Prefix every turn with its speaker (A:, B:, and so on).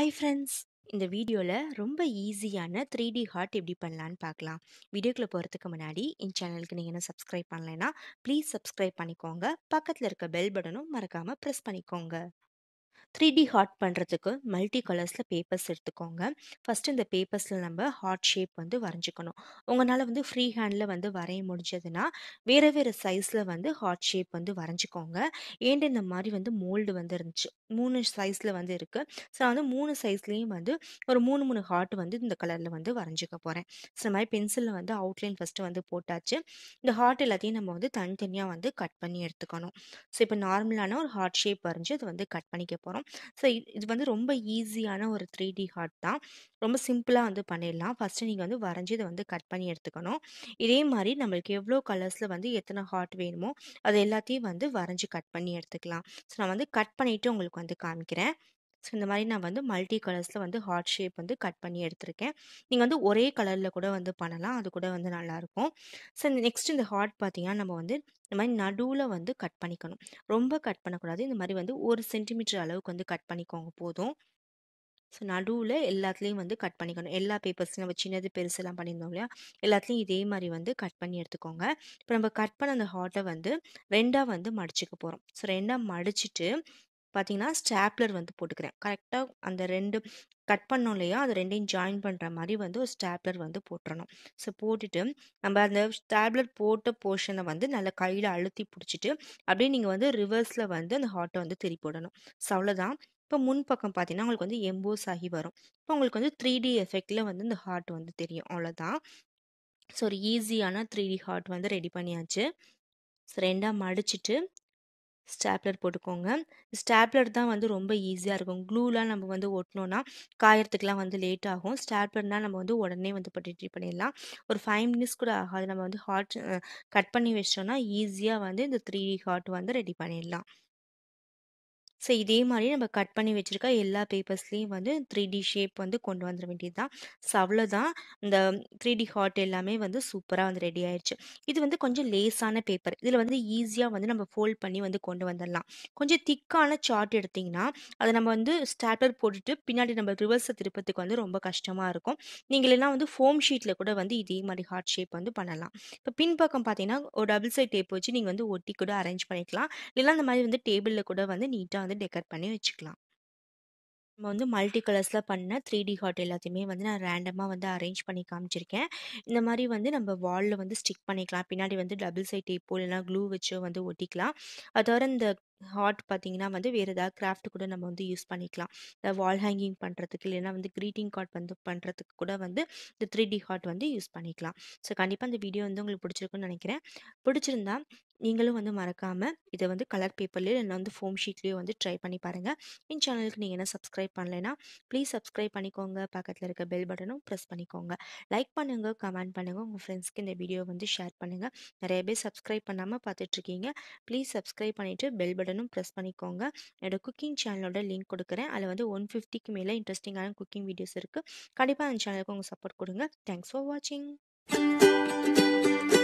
A: hi friends இந்த வீடியோவில் ரொம்ப ஈஸியான த்ரீ டி ஹார்ட் எப்படி பண்ணலான்னு பார்க்கலாம் வீடியோக்குள்ளே போகிறதுக்கு முன்னாடி என் சேனலுக்கு நீங்கள் என்ன சப்ஸ்கிரைப் பண்ணலைன்னா ப்ளீஸ் சப்ஸ்கிரைப் பண்ணிக்கோங்க பக்கத்தில் இருக்க பெல் பட்டனும் மறக்காமல் ப்ரெஸ் பண்ணிக்கோங்க த்ரீ டி ஹார்ட் பண்ணுறதுக்கு மல்டி கலர்ஸில் பேப்பர்ஸ் எடுத்துக்கோங்க ஃபஸ்ட்டு இந்த பேப்பர்ஸில் நம்ம ஹார்ட் ஷேப் வந்து வரைஞ்சிக்கணும் உங்களால் வந்து ஃப்ரீ ஹேண்டில் வந்து வரைய முடிஞ்சதுன்னா வேறு வேறு சைஸில் வந்து ஹார்ட் ஷேப் வந்து வரைஞ்சிக்கோங்க ஏண்டு இந்த மாதிரி வந்து மோல்டு வந்து இருந்துச்சு மூணு சைஸில் வந்து இருக்குது ஸோ வந்து மூணு சைஸ்லேயும் வந்து ஒரு மூணு மூணு ஹார்ட் வந்து இந்த கலரில் வந்து வரைஞ்சிக்க போகிறேன் ஸோ இந்த மாதிரி பென்சிலில் வந்து அவுட்லைன் ஃபஸ்ட்டு வந்து போட்டாச்சு இந்த ஹார்ட் எல்லாத்தையும் நம்ம வந்து தனித்தனியாக வந்து கட் பண்ணி எடுத்துக்கணும் ஸோ இப்போ நார்மலான ஒரு ஹார்ட் ஷேப் வரைஞ்சி அதை வந்து கட் பண்ணிக்க போகிறோம் போகிறோம் ஸோ இது வந்து ரொம்ப ஈஸியான ஒரு த்ரீ டி ஹார்ட் தான் ரொம்ப சிம்பிளாக வந்து பண்ணிடலாம் ஃபஸ்ட்டு நீங்கள் வந்து வரைஞ்சி இதை வந்து கட் பண்ணி எடுத்துக்கணும் இதே மாதிரி நம்மளுக்கு எவ்வளோ கலர்ஸில் வந்து எத்தனை ஹார்ட் வேணுமோ அது எல்லாத்தையும் வந்து வரைஞ்சி கட் பண்ணி எடுத்துக்கலாம் ஸோ நான் வந்து கட் பண்ணிவிட்டு உங்களுக்கு வந்து காமிக்கிறேன் ஸோ இந்த மாதிரி நான் வந்து மல்டி கலர்ஸில் வந்து ஹார்ட் ஷேப் வந்து கட் பண்ணி எடுத்திருக்கேன் நீங்கள் வந்து ஒரே கலரில் கூட வந்து பண்ணலாம் அது கூட வந்து நல்லாயிருக்கும் ஸோ இந்த நெக்ஸ்ட் இந்த ஹார்ட் பார்த்தீங்கன்னா நம்ம வந்து இந்த மாதிரி நடுவில் வந்து கட் பண்ணிக்கணும் ரொம்ப கட் பண்ணக்கூடாது இந்த மாதிரி வந்து ஒரு சென்டிமீட்டர் அளவுக்கு வந்து கட் பண்ணிக்கோங்க போதும் ஸோ நடுவில் எல்லாத்துலேயும் வந்து கட் பண்ணிக்கணும் எல்லா பேப்பர்ஸ் நம்ம சின்னது பெருசெல்லாம் பண்ணியிருந்தோம் இல்லையா எல்லாத்துலேயும் இதே மாதிரி வந்து கட் பண்ணி எடுத்துக்கோங்க இப்போ நம்ம கட் பண்ண அந்த ஹார்ட்டை வந்து ரெண்டாக வந்து மடிச்சுக்க போகிறோம் ஸோ ரெண்டாக மடிச்சுட்டு பார்த்தீங்கன்னா ஸ்டாப்லர் வந்து போட்டுக்கிறேன் கரெக்டாக அந்த ரெண்டு கட் பண்ணோம் இல்லையா அது ரெண்டையும் ஜாயின் பண்ணுற மாதிரி வந்து ஒரு ஸ்டாப்லர் வந்து போட்டுடணும் ஸோ போட்டுட்டு நம்ம அந்த ஸ்டாப்லர் போட்ட போர்ஷனை வந்து நல்லா கையில் அழுத்தி பிடிச்சிட்டு அப்படியே நீங்கள் வந்து ரிவர்ஸில் வந்து அந்த ஹாட்டை வந்து திருப்பி விடணும் ஸோ அவ்வளோதான் இப்போ முன் பக்கம் பார்த்தீங்கன்னா உங்களுக்கு வந்து எம்போஸ் ஆகி வரும் இப்போ உங்களுக்கு வந்து த்ரீ டி எஃபெக்டில் வந்து இந்த ஹார்ட் வந்து தெரியும் அவ்வளோதான் ஸோ ஒரு ஈஸியான த்ரீ டி ஹார்ட் வந்து ரெடி பண்ணியாச்சு ஸோ ரெண்டாக மடிச்சுட்டு ஸ்டாப்லர் போட்டுக்கோங்க ஸ்டாப்லர் தான் வந்து ரொம்ப ஈஸியாக இருக்கும் க்ளூலாம் நம்ம வந்து ஒட்டினோன்னா காயறதுக்கெலாம் வந்து லேட் ஆகும் ஸ்டாப்லர்னால் நம்ம வந்து உடனே வந்து ட்ரீட் பண்ணிடலாம் ஒரு ஃபைவ் மினிட்ஸ் கூட ஆகாது நம்ம வந்து ஹார்ட் கட் பண்ணி வச்சோன்னா ஈஸியாக வந்து இந்த த்ரீ ஹார்ட் வந்து ரெடி பண்ணிடலாம் ஸோ இதே மாதிரி நம்ம கட் பண்ணி வச்சுருக்க எல்லா பேப்பர்ஸ்லேயும் வந்து த்ரீ டி ஷேப் வந்து கொண்டு வந்துட வேண்டியது தான் ஸோ அவ்வளோதான் இந்த த்ரீ டி ஹாட் எல்லாமே வந்து சூப்பராக வந்து ரெடி ஆயிடுச்சு இது வந்து கொஞ்சம் லேஸான பேப்பர் இதில் வந்து ஈஸியாக வந்து நம்ம ஃபோல்ட் பண்ணி வந்து கொண்டு வந்துடலாம் கொஞ்சம் திக்கான சார்ட் எடுத்திங்கன்னா அதை நம்ம வந்து ஸ்டார்டர் போட்டுட்டு பின்னாடி நம்ம ரிவர்ஸை திருப்பத்துக்கு வந்து ரொம்ப கஷ்டமாக இருக்கும் நீங்கள் எல்லாம் வந்து ஃபோம் ஷீட்டில் கூட வந்து இதே மாதிரி ஹார்ட் ஷேப் வந்து பண்ணலாம் இப்போ பின்பக்கம் பார்த்தீங்கன்னா ஒரு டபுள் சைட் டேப் வச்சு நீங்கள் வந்து ஒட்டி கூட அரேஞ்ச் பண்ணிக்கலாம் இல்லைன்னா அந்த மாதிரி வந்து டேபிளில் கூட வந்து நீட்டாக வந்து டெக்கர் பண்ணி வச்சுக்கலாம் நம்ம வந்து மல்டி கலர்ஸில் பண்ண த்ரீ டி ஹாட் எல்லாத்தையுமே வந்து நான் ரேண்டமாக வந்து அரேஞ்ச் பண்ணி காமிச்சிருக்கேன் இந்த மாதிரி வந்து நம்ம வாலில் வந்து ஸ்டிக் பண்ணிக்கலாம் பின்னாடி வந்து டபுள் சைட் டேப்போ இல்லைனா க்ளூ வச்சோ வந்து ஒட்டிக்கலாம் அதோட இந்த ஹாட் பார்த்தீங்கன்னா வந்து வேறு ஏதாவது கிராஃப்ட் கூட நம்ம வந்து யூஸ் பண்ணிக்கலாம் இந்த வால் ஹேங்கிங் பண்ணுறதுக்கு இல்லைனா வந்து க்ரீட்டிங் கார்ட் வந்து பண்ணுறதுக்கு கூட வந்து இந்த த்ரீ டி ஹாட் வந்து யூஸ் பண்ணிக்கலாம் ஸோ கண்டிப்பாக இந்த வீடியோ வந்து உங்களுக்கு பிடிச்சிருக்குன்னு நினைக்கிறேன் பிடிச்சிருந்தா நீங்களும் வந்து மறக்காமல் இதை வந்து கலர் பேப்பர்லேயோ இல்லை வந்து ஃபோம் ஷீட்லேயோ வந்து ட்ரை பண்ணி பாருங்கள் என் சேனலுக்கு நீங்கள் என்ன சப்ஸ்கிரைப் பண்ணலைன்னா ப்ளீஸ் சப்ஸ்கிரைப் பண்ணிக்கோங்க பக்கத்தில் இருக்க பெல் பட்டனும் ப்ரெஸ் பண்ணிக்கோங்க லைக் பண்ணுங்கள் கமெண்ட் பண்ணுங்கள் உங்கள் ஃப்ரெண்ட்ஸ்க்கு இந்த வீடியோ வந்து ஷேர் பண்ணுங்கள் நிறைய பேர் சப்ஸ்கிரைப் பண்ணாமல் பார்த்துட்ருக்கீங்க ப்ளீஸ் சப்ஸ்கிரைப் பண்ணிவிட்டு பெல் பட்டனும் ப்ரெஸ் பண்ணிக்கோங்க என்னோடய குக்கிங் சேனலோட லிங்க் கொடுக்குறேன் அதில் வந்து ஒன் ஃபிஃப்டிக்கு மேலே இன்ட்ரெஸ்டிங்கான குக்கிங் வீடியோஸ் இருக்குது கண்டிப்பாக அந்த சேனலுக்கு உங்கள் சப்போர்ட் கொடுங்க தேங்க்ஸ் ஃபார் வாட்சிங்